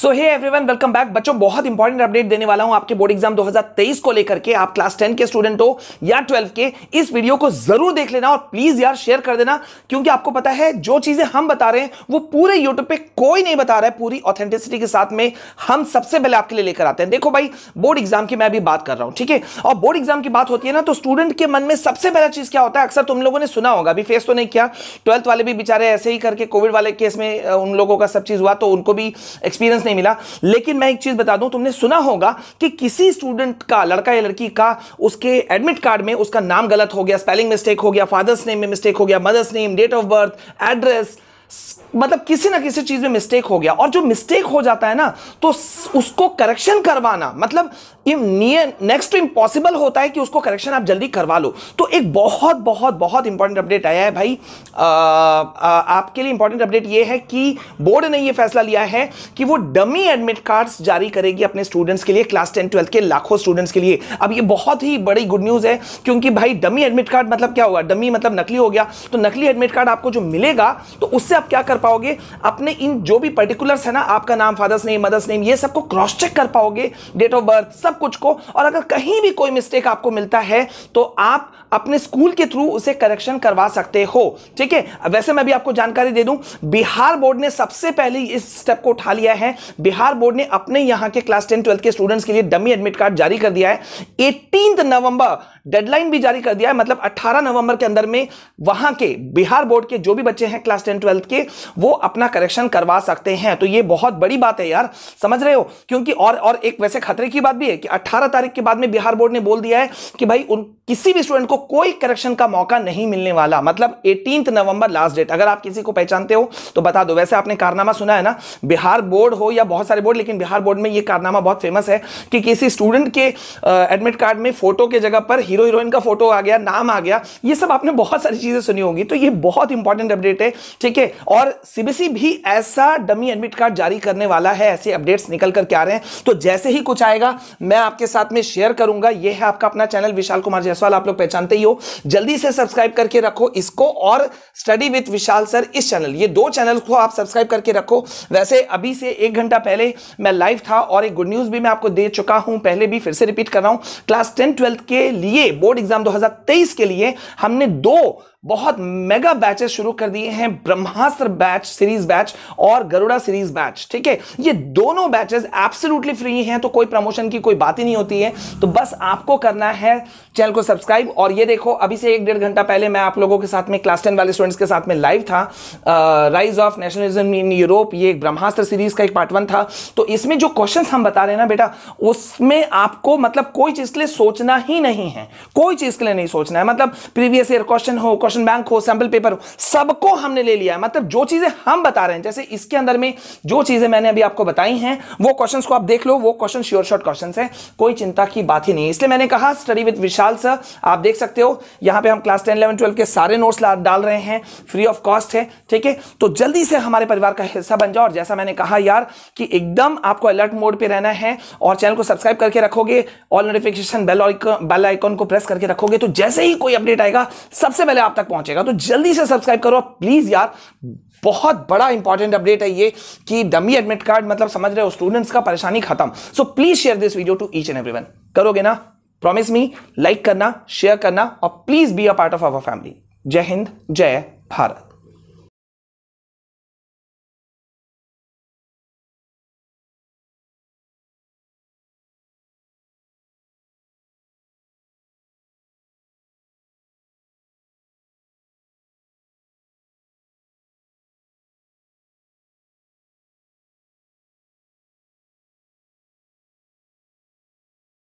सो hey everyone welcome back बच्चों बहुत important update देने वाला हूं आपके बोर्ड एग्जाम 2023 को लेकर के आप क्लास 10 के स्टूडेंट हो या 12 के इस वीडियो को जरूर देख लेना और प्लीज यार शेयर कर देना क्योंकि आपको पता है जो चीजें हम बता रहे हैं वो पूरे यूट्यूब पे कोई नहीं बता रहा है पूरी ऑथेंटिसिटी के साथ में हम सबसे पहले आपके लिए लेकर आते हैं देखो भाई बोर्ड एग्जाम की मैं अभी बात कर रहा हूं ठीक है और बोर्ड एग्जाम की बात होती है ना तो स्टूडेंट के मन में सबसे पहला चीज क्या होता है अक्सर तुम लोगों ने सुना होगा अभी फेस तो नहीं किया ट्वेल्थ वाले भी बेचारे ऐसे ही करके कोविड वाले केस में उन लोगों का सब चीज हुआ तो उनको भी एक्सपीरियंस नहीं मिला लेकिन मैं एक चीज बता दूं तुमने सुना होगा कि किसी स्टूडेंट का लड़का या लड़की का उसके एडमिट कार्ड में उसका नाम गलत हो गया स्पेलिंग मिस्टेक हो गया फादर्स नेम में मिस्टेक हो गया mother's name date of birth address मतलब किसी ना किसी चीज़ में मिस्टेक हो गया और जो मिस्टेक हो जाता है ना तो उसको करेक्शन करवाना मतलब नेक्स्ट इंपॉसिबल इम्पॉसिबल होता है कि उसको करेक्शन आप जल्दी करवा लो तो एक बहुत बहुत बहुत इंपॉर्टेंट अपडेट आया है भाई आ, आ, आपके लिए इंपॉर्टेंट अपडेट ये है कि बोर्ड ने ये फैसला लिया है कि वो डमी एडमिट कार्ड जारी करेगी अपने स्टूडेंट्स के लिए क्लास टेन ट्वेल्थ के लाखों स्टूडेंट्स के लिए अब ये बहुत ही बड़ी गुड न्यूज़ है क्योंकि भाई डमी एडमिट कार्ड मतलब क्या होगा डमी मतलब नकली हो गया तो नकली एडमिट कार्ड आपको जो मिलेगा तो उससे आप क्या कर पाओगे अपने इन जो भी पर्टिकुलर्स है ना आपका नाम फादर्स नेम मदर्स नेम ये सबको क्रॉस चेक कर पाओगे डेट ऑफ बर्थ सब कुछ को और अगर कहीं भी कोई मिस्टेक आपको मिलता है तो आप अपने स्कूल के थ्रू उसे करेक्शन करवा सकते हो ठीक है वैसे मैं भी आपको जानकारी दे दूं बिहार बोर्ड ने सबसे पहले इस स्टेप को उठा लिया है बिहार बोर्ड ने अपने यहां के क्लास टेन ट्वेल्थ के स्टूडेंट्स के लिए डमी एडमिट कार्ड जारी कर दिया है एटीन नवंबर डेडलाइन भी जारी कर दिया है मतलब 18 नवंबर के अंदर में वहां के बिहार बोर्ड के जो भी बच्चे हैं क्लास टेन ट्वेल्थ के वो अपना करेक्शन करवा सकते हैं तो ये बहुत बड़ी बात है यार समझ रहे हो क्योंकि और और एक वैसे खतरे की बात भी है कि 18 तारीख के बाद में बिहार बोर्ड ने बोल दिया है कि भाई उन किसी भी स्टूडेंट को कोई करेक्शन का मौका नहीं मिलने वाला मतलब एटीन नवंबर लास्ट डेट अगर आप किसी को पहचानते हो तो बता दो वैसे आपने कारनामा सुना है ना बिहार बोर्ड हो या बहुत सारे बोर्ड लेकिन बिहार बोर्ड में यह कारनामा बहुत फेमस है कि किसी स्टूडेंट के एडमिट कार्ड में फोटो के जगह पर हीरो हीरोइन का फोटो आ गया नाम आ गया ये सब आपने बहुत सारी चीजें सुनी होगी तो ये बहुत इंपॉर्टेंट अपडेट है ठीक है और सीबीसी भी ऐसा डमी एडमिट कार्ड जारी करने वाला है ऐसे अपडेट्स निकल कर क्या रहे हैं तो जैसे ही कुछ आएगा मैं आपके साथ में शेयर करूंगा यह है आपका अपना चैनल विशाल कुमार जायसवाल आप लोग पहचानते ही हो जल्दी से सब्सक्राइब करके रखो इसको और स्टडी विथ विशाल सर इस चैनल ये दो चैनल को आप सब्सक्राइब करके रखो वैसे अभी से एक घंटा पहले मैं लाइव था और एक गुड न्यूज भी मैं आपको दे चुका हूं पहले भी फिर से रिपीट कर रहा हूं क्लास टेन ट्वेल्थ के लिए बोर्ड एग्जाम दो के लिए हमने दो बहुत मेगा बैचेस शुरू कर दिए हैं ब्रह्मास्त्र बैच सीरीज बैच और गरुड़ा सीरीज बैच ठीक है ये दोनों बैचेस एब्सोल्युटली फ्री हैं तो कोई प्रमोशन की कोई बात ही नहीं होती है तो बस आपको करना है चैनल को सब्सक्राइब और ये देखो अभी से एक डेढ़ घंटा पहले मैं आप लोगों के साथ में क्लास टेन वाले स्टूडेंट्स के साथ में लाइव था rise of nationalism in Europe ये ब्रह्मास्त्र सीरीज का एक पार्ट वन था तो इसमें जो क्वेश्चन हम बता रहे हैं ना बेटा उसमें आपको मतलब कोई चीज के लिए सोचना ही नहीं है कोई चीज के लिए नहीं सोचना है मतलब प्रीवियस ईयर क्वेश्चन हो क्वेश्चन क्वेश्चन बैंक हो सैंपल पेपर हो सबको हमने ले लिया है मतलब जो चीजें हम बता रहे हैं जैसे इसके अंदर में जो चीजें मैंने अभी आपको बताई हैं वो क्वेश्चन को आप देख लो वो क्वेश्चन श्योर शॉर्ट क्वेश्चन है कोई चिंता की बात ही नहीं इसलिए मैंने कहा स्टडी विद विशाल सर आप देख सकते हो यहां पर हम क्लास टेन इलेवन ट्वेल्व के सारे नोट्स डाल रहे हैं फ्री ऑफ कॉस्ट है ठीक है तो जल्दी से हमारे परिवार का हिस्सा बन जाओ और जैसा मैंने कहा यार कि एकदम आपको अलर्ट मोड पे रहना है और चैनल को सब्सक्राइब करके रखोगे ऑल नोटिफिकेशन बेल आइकन को प्रेस करके रखोगे तो जैसे ही कोई अपडेट आएगा सबसे पहले आप तक तक पहुंचेगा तो जल्दी से सब्सक्राइब करो प्लीज यार बहुत बड़ा इंपॉर्टेंट अपडेट है ये कि डमी एडमिट कार्ड मतलब समझ रहे हो स्टूडेंट्स का परेशानी खत्म so please share this video to each and every करोगे ना प्रॉमिस मी लाइक करना शेयर करना और please be a part of our family जय हिंद जय भारत